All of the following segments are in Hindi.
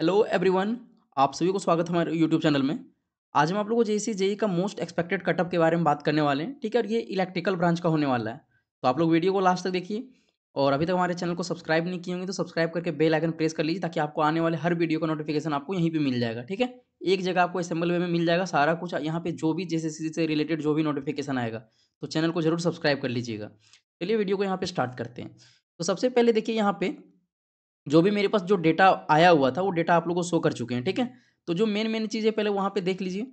हेलो एवरीवन आप सभी को स्वागत है हमारे यूट्यूब चैनल में आज हम आप लोगों को जेसी जेई e का मोस्ट एक्सपेक्टेड कटअप के बारे में बात करने वाले हैं ठीक है और ये इलेक्ट्रिकल ब्रांच का होने वाला है तो आप लोग वीडियो को लास्ट तक देखिए और अभी तक हमारे चैनल को सब्सक्राइब नहीं किए होंगे तो सब्सक्राइब करके बेल आइकन प्रेस कर लीजिए ताकि आपको आने वाले हर वीडियो का नोटिफिकेशन आपको यहीं पर मिल जाएगा ठीक है एक जगह आपको असेंबल वे में मिल जाएगा सारा कुछ यहाँ पे जो भी जैसे से रिलेटेड जो भी नोटिफिकेशन आएगा तो चैनल को जरूर सब्सक्राइब कर लीजिएगा चलिए वीडियो को यहाँ पे स्टार्ट करते हैं तो सबसे पहले देखिए यहाँ पे जो भी मेरे पास जो डेटा आया हुआ था वो डेटा आप लोगों को शो कर चुके हैं ठीक है तो जो मेन मेन चीज़ें पहले वहाँ पे देख लीजिए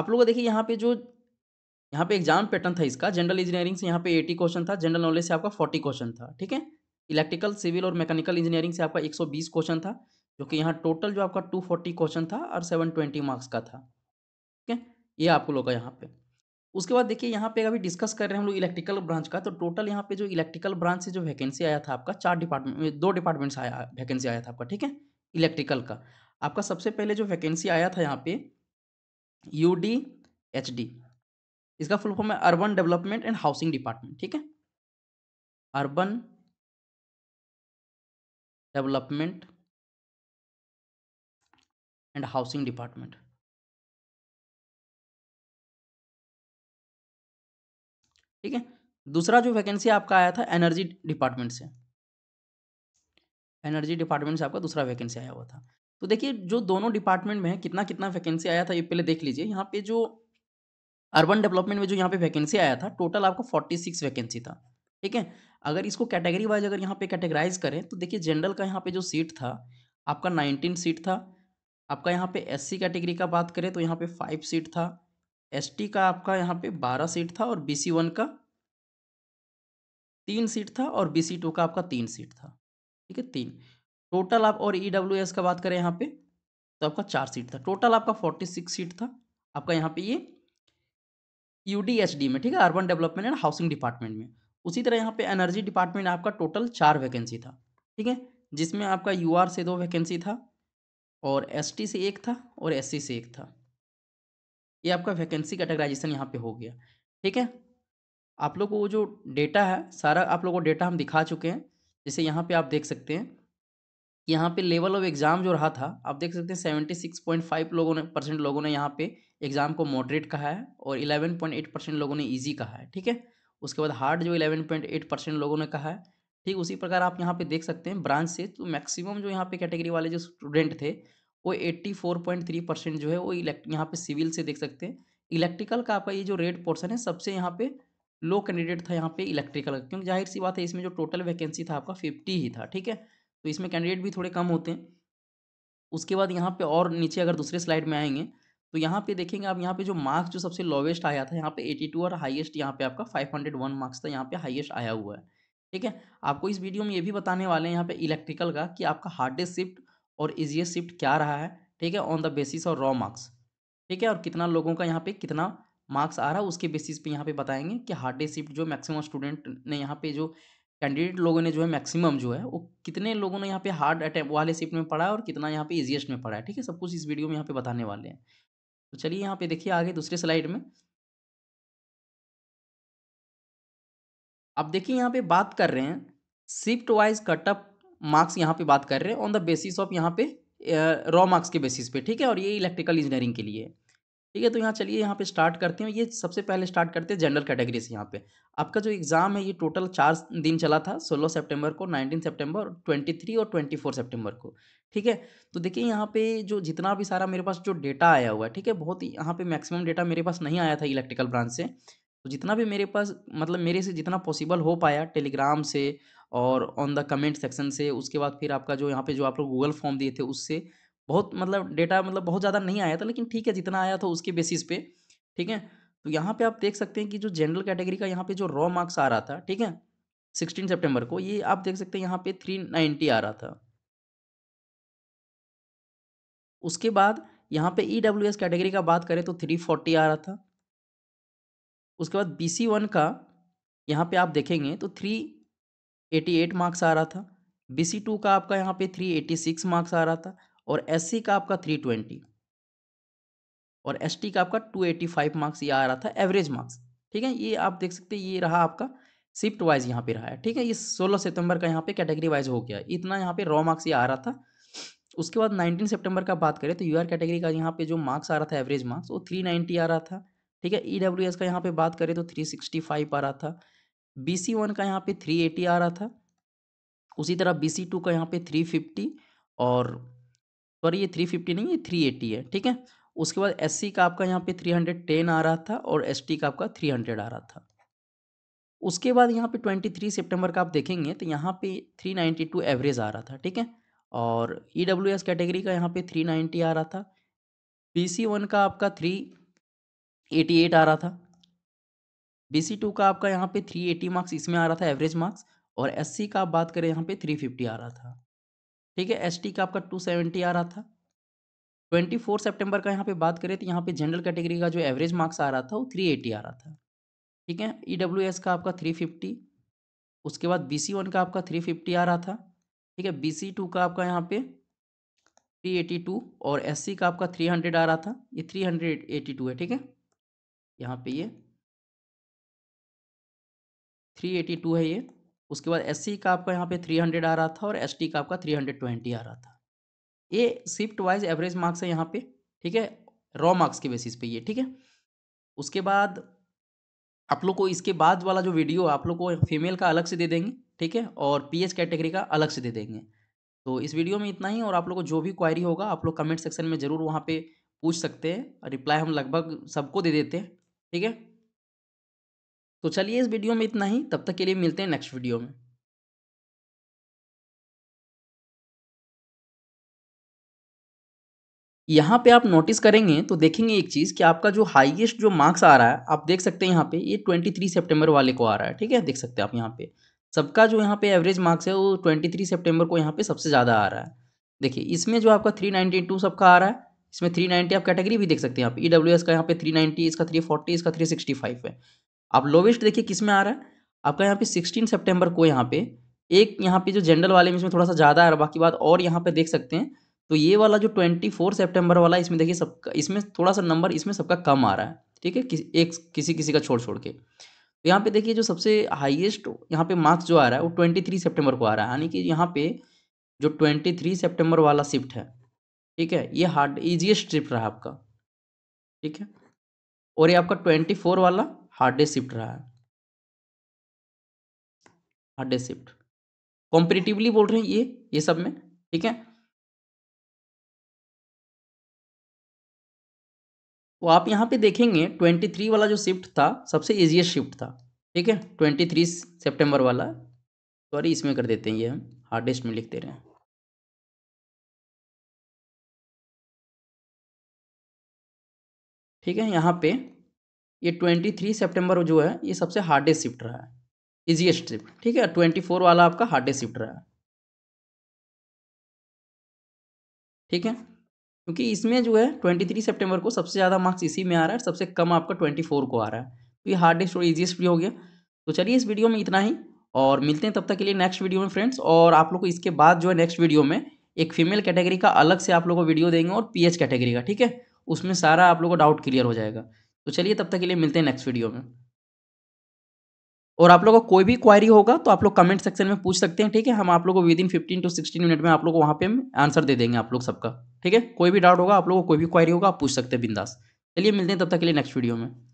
आप लोगों को देखिए यहाँ पे जो यहाँ पे एग्जाम पैटर्न था इसका जनरल इंजीनियरिंग से यहाँ पे 80 क्वेश्चन था जनरल नॉलेज से आपका 40 क्वेश्चन था ठीक है इलेक्ट्रिकल सिविल और मैकेनिकल इंजीनियरिंग से आपका 120 क्वेश्चन था जो कि यहाँ टोटल जो आपका 240 क्वेश्चन था और 720 मार्क्स का था ठीक है ये आप लोग का यहाँ पे उसके बाद देखिए यहाँ पे अभी डिस्कस कर रहे हैं हम लोग इलेक्ट्रिकल ब्रांच का तो टोटल यहाँ पे जो इलेक्ट्रिकल ब्रांच से जो वैकेंसी आया था आपका चार डिपार्टमेंट दो डिपार्टमेंट्स आया वैकेंसी आया था आपका ठीक है इलेक्ट्रिकल का आपका सबसे पहले जो वैकेंसी आया था यहाँ पे यू डी एच डी इसका फुल फॉर्म है urban development and housing department ठीक है urban development and housing department ठीक है दूसरा जो वैकेंसी आपका आया था एनर्जी डिपार्टमेंट से एनर्जी डिपार्टमेंट से आपका दूसरा वैकेंसी आया हुआ था तो देखिए जो दोनों डिपार्टमेंट में है कितना कितना वैकेंसी आया था ये पहले देख लीजिए यहाँ पे जो अर्बन डेवलपमेंट में जो यहाँ पे वैकेंसी आया था टोटल आपका फोर्टी सिक्स वैकेंसी था ठीक है अगर इसको कैटेगरी वाइज अगर यहाँ पे कैटेगराइज करें तो देखिए जनरल का यहाँ पे जो सीट था आपका नाइनटीन सीट था आपका यहाँ पे एससी कैटेगरी का बात करें तो यहाँ पे फाइव सीट था एस का आपका यहाँ पे बारह सीट था और बी वन का तीन सीट था और बी टू का आपका तीन सीट था ठीक है तीन टोटल आप और ई e एस का बात करें यहाँ पे तो आपका चार सीट था टोटल आपका फोर्टी सिक्स सीट था आपका यहाँ पे ये यू एच डी में ठीक है urban development and housing department में उसी तरह यहाँ पे एनर्जी डिपार्टमेंट आपका टोटल चार वैकेंसी था ठीक है जिसमें आपका यू आर से दो वैकेंसी था और एस टी से एक था और एस सी से एक था ये आपका वैकेंसी कैटेगराइजेशन यहाँ पे हो गया ठीक है आप लोग को वो जो डेटा है सारा आप लोग को डेटा हम दिखा चुके हैं जैसे यहाँ पे आप देख सकते हैं यहाँ पे लेवल ऑफ एग्ज़ाम जो रहा था आप देख सकते हैं सेवेंटी सिक्स पॉइंट फाइव लोगों ने परसेंट लोगों ने यहाँ पे एग्ज़ाम को मॉडरेट कहा है और इलेवन पॉइंट एट परसेंट लोगों ने ईजी कहा है ठीक है उसके बाद हार्ड जो इलेवन पॉइंट एट परसेंट लोगों ने कहा है ठीक उसी प्रकार आप यहाँ पे देख सकते हैं ब्रांच से तो मैक्सिमम जो यहाँ पे कैटेगरी वाले जो स्टूडेंट थे वो 84.3 परसेंट जो है वो इलेक्ट यहाँ पे सिविल से देख सकते हैं इलेक्ट्रिकल का आपका ये जो रेड पोर्सन है सबसे यहाँ पे लो कैंडिडेट था यहाँ पे इलेक्ट्रिकल का क्योंकि जाहिर सी बात है इसमें जो टोटल वैकेंसी था आपका फिफ्टी ही था ठीक है तो इसमें कैंडिडेट भी थोड़े कम होते हैं उसके बाद यहाँ पे और नीचे अगर दूसरे स्लाइड में आएंगे तो यहाँ पे देखेंगे आप यहाँ पे जो मार्क्स जो सबसे लोवेस्ट आया था यहाँ पे टू और हाईएस्ट यहाँ पे आपका वन मार्क्स था यहाँ पे हाईएस्ट आया हुआ है ठीक है आपको इस वीडियो में ये भी बताने वाले हैं यहाँ पे इलेक्ट्रिकल का कि आपका हार्डेस्ट शिफ्ट और इजिएस्ट शिफ्ट क्या रहा है ठीक है on the basis of raw marks ठीक है और कितना लोगों का यहाँ पे कितना मार्क्स आ रहा है उसके बेसिस पे यहाँ पे बताएंगे कि डे शिफ्ट जो मैक्सिमम स्टूडेंट ने यहाँ पे जो कैंडिडेट लोगों ने जो है मैक्सिमम जो है वो कितने लोगों ने यहाँ पे हार्ड अटैम्प वाले शिफ्ट में पढ़ा है और कितना यहाँ पे ईजिएस्ट में पढ़ा है ठीक है सब कुछ इस वीडियो में यहाँ पे बताने वाले हैं तो चलिए यहाँ पे देखिए आगे दूसरे स्लाइड में अब देखिए यहाँ पे बात कर रहे हैं शिफ्ट वाइज कटअप मार्क्स यहाँ पे बात कर रहे हैं ऑन द बेसिस ऑफ यहाँ पे रॉ मार्क्स के बेसिस पे ठीक है और ये इलेक्ट्रिकल इंजीनियरिंग के लिए ठीक है तो यहाँ चलिए यहाँ पे स्टार्ट करते हैं ये सबसे पहले स्टार्ट करते हैं जनरल कैटेगरी से यहाँ पे आपका जो एग्ज़ाम है ये टोटल चार दिन चला था सोलह सेप्टेम्बर को नाइनटीन सेप्टेम्बर ट्वेंटी थ्री और ट्वेंटी फोर को ठीक है तो देखिए यहाँ पे जो जितना भी सारा मेरे पास जो डेटा आया हुआ है ठीक है बहुत यहाँ पे मैक्सिमम डेटा मेरे पास नहीं आया था इलेक्ट्रिकल ब्रांच से तो जितना भी मेरे पास मतलब मेरे से जितना पॉसिबल हो पाया टेलीग्राम से और ऑन द कमेंट सेक्शन से उसके बाद फिर आपका जो यहाँ पे जो आप लोग गूगल फॉर्म दिए थे उससे बहुत मतलब डेटा मतलब बहुत ज़्यादा नहीं आया था लेकिन ठीक है जितना आया था उसके बेसिस पे ठीक है तो यहाँ पे आप देख सकते हैं कि जो जनरल कैटेगरी का यहाँ पे जो रॉ मार्क्स आ रहा था ठीक है सिक्सटीन सेप्टेम्बर को ये आप देख सकते हैं यहाँ पे थ्री नाइन्टी आ रहा था उसके बाद यहाँ पे ई डब्ल्यू एस कैटेगरी का बात करें तो थ्री फोर्टी आ रहा था उसके बाद बी सी वन का यहाँ पे आप देखेंगे तो थ्री एटी एट मार्क्स आ रहा था बी टू का आपका यहाँ पे थ्री एटी सिक्स मार्क्स आ रहा था और एस का आपका थ्री ट्वेंटी और एस का आपका टू एटी फाइव मार्क्स ये आ रहा था एवरेज मार्क्स ठीक है ये आप देख सकते ये रहा आपका शिफ्ट वाइज यहाँ पे रहा है ठीक है ये सोलह सितंबर का यहाँ पे कैटेगरी वाइज हो गया इतना यहाँ पे रॉ मार्क्स ये आ रहा था उसके बाद नाइनटीन सितंबर का बात करें तो यू कैटेगरी का यहाँ पे जो मार्क्स आ रहा था एवरेज मार्क्स वो थ्री आ रहा था ठीक है ई का यहाँ पे बात करें तो थ्री आ रहा था बी सी वन का यहाँ पे थ्री एटी आ रहा था उसी तरह बी सी टू का यहाँ पे थ्री फिफ्टी और सॉरी ये थ्री फिफ्टी नहीं ये थ्री एटी है ठीक है उसके बाद एस सी का आपका यहाँ पे थ्री हंड्रेड टेन आ रहा था और एस टी का आपका थ्री हंड्रेड आ रहा था उसके बाद यहाँ पे ट्वेंटी थ्री सेप्टेम्बर का आप देखेंगे तो यहाँ पे थ्री नाइन्टी टू एवरेज आ रहा था ठीक है और ई डब्ल्यू एस कैटेगरी का यहाँ पे थ्री नाइन्टी आ रहा था बी सी वन का आपका थ्री एटी एट आ रहा था बी टू का आपका यहाँ पे थ्री एटी मार्क्स इसमें आ रहा था एवरेज मार्क्स और एस का आप बात करें यहाँ पे थ्री फिफ्टी आ रहा था ठीक है एस का आपका टू सेवेंटी आ रहा था ट्वेंटी फोर सेप्टेम्बर का यहाँ पे बात करें तो यहाँ पे जनरल कैटेगरी का जो एवरेज मार्क्स आ रहा था वो थ्री एटी आ रहा था ठीक है ई डब्ल्यू एस का आपका थ्री फिफ्टी उसके बाद बी सी वन का आपका थ्री फिफ्टी आ रहा था ठीक है बी सी टू का आपका यहाँ पे थ्री एटी टू और एस सी का आपका थ्री हंड्रेड आ रहा था ये थ्री हंड्रेड एटी टू है ठीक है यहाँ पे ये थ्री एटी टू है ये उसके बाद एस का आपका यहाँ पे थ्री हंड्रेड आ रहा था और एस का आपका थ्री हंड्रेड ट्वेंटी आ रहा था ये शिफ्ट वाइज एवरेज मार्क्स है यहाँ पे ठीक है रॉ मार्क्स के बेसिस पे ये ठीक है उसके बाद आप लोग को इसके बाद वाला जो वीडियो आप लोग को फीमेल का अलग से दे देंगे ठीक है और पी कैटेगरी का अलग से दे देंगे तो इस वीडियो में इतना ही और आप लोग को जो भी क्वायरी होगा आप लोग कमेंट सेक्शन में ज़रूर वहाँ पर पूछ सकते हैं रिप्लाई हम लगभग सबको दे देते हैं ठीक है तो चलिए इस वीडियो में इतना ही तब तक के लिए मिलते हैं नेक्स्ट वीडियो में यहाँ पे आप नोटिस करेंगे तो देखेंगे एक चीज़ कि आपका जो हाईएस्ट जो मार्क्स आ रहा है आप देख सकते हैं यहाँ पे ये 23 सितंबर वाले को आ रहा है ठीक है देख सकते हैं आप यहाँ पे सबका जो यहाँ पे एवरेज मार्क्स है वो 23 सितंबर को यहाँ पे सबसे ज़्यादा आ रहा है देखिए इसमें जो आपका 392 सबका आ रहा है इसमें 390 आप कैटेगरी भी देख सकते हैं पे ई e का यहाँ पे 390 इसका थ्री इसका फाइव है आप लोवेस्ट देखिए किस में आ रहा है आपका यहाँ पे सिक्सटीन सेप्टेम्बर को यहाँ पे एक यहाँ पे जो जनरल वाले में इसमें थोड़ा सा ज़्यादा है बाकी बात और यहाँ पे देख सकते हैं तो ये वाला जो ट्वेंटी फोर सेप्टेम्बर वाला इसमें देखिए सबका इसमें थोड़ा सा नंबर इसमें सबका कम आ रहा है ठीक है कि, एक किसी किसी का छोड़ छोड़ के तो यहाँ पे देखिए जो सबसे हाईएस्ट यहाँ पे मार्क्स जो आ रहा है वो ट्वेंटी थ्री सेप्टेम्बर को आ रहा है यानी कि यहाँ पे जो ट्वेंटी थ्री सेप्टेम्बर वाला शिफ्ट है ठीक है ये हार्ड ईजिएस्ट शिफ्ट रहा आपका ठीक है और ये आपका ट्वेंटी फोर वाला हार्ड डे शिफ्ट रहा है हार्ड डे शिफ्ट कॉम्पिटिटिवली बोल रहे हैं ये ये सब में ठीक है तो आप यहाँ पे देखेंगे ट्वेंटी थ्री वाला जो शिफ्ट था सबसे ईजिएस्ट शिफ्ट था ठीक है ट्वेंटी थ्री सेप्टेम्बर वाला सॉरी इसमें कर देते हैं ये हम हार्डेस्ट में लिख दे रहे हैं ठीक है यहाँ पे ये ट्वेंटी थ्री सेप्टेम्बर जो है ये सबसे हार्डेस्ट शिफ्ट रहा है ईजिएस्ट शिफ्ट ठीक है ट्वेंटी फोर वाला आपका हार्डेस्ट शिफ्ट रहा है ठीक है क्योंकि इसमें जो है ट्वेंटी थ्री सेप्टेम्बर को सबसे ज़्यादा मार्क्स इसी में आ रहा है सबसे कम आपका ट्वेंटी फोर को आ रहा है तो ये हार्डेस्ट और ईजिएस्ट भी हो गया तो चलिए इस वीडियो में इतना ही और मिलते हैं तब तक के लिए नेक्स्ट वीडियो में फ्रेंड्स और आप लोग को इसके बाद जो है नेक्स्ट वीडियो में एक फीमेल कैटेगरी का अलग से आप लोग को वीडियो देंगे और पीएच कैटेगरी का ठीक है उसमें सारा आप लोग को डाउट क्लियर हो जाएगा तो चलिए तब तक के लिए मिलते हैं नेक्स्ट वीडियो में और आप लोगों को कोई भी क्वारी होगा तो आप लोग कमेंट सेक्शन में पूछ सकते हैं ठीक है हम आप लोगों को within fifteen to sixteen minute में आप लोग को वहाँ पे आंसर दे देंगे आप लोग सबका ठीक है कोई भी डाउट होगा आप लोगों को कोई भी क्वारी होगा आप पूछ सकते हैं बिंदास चलिए मिलते हैं तब तक के लिए नेक्स्ट वीडियो में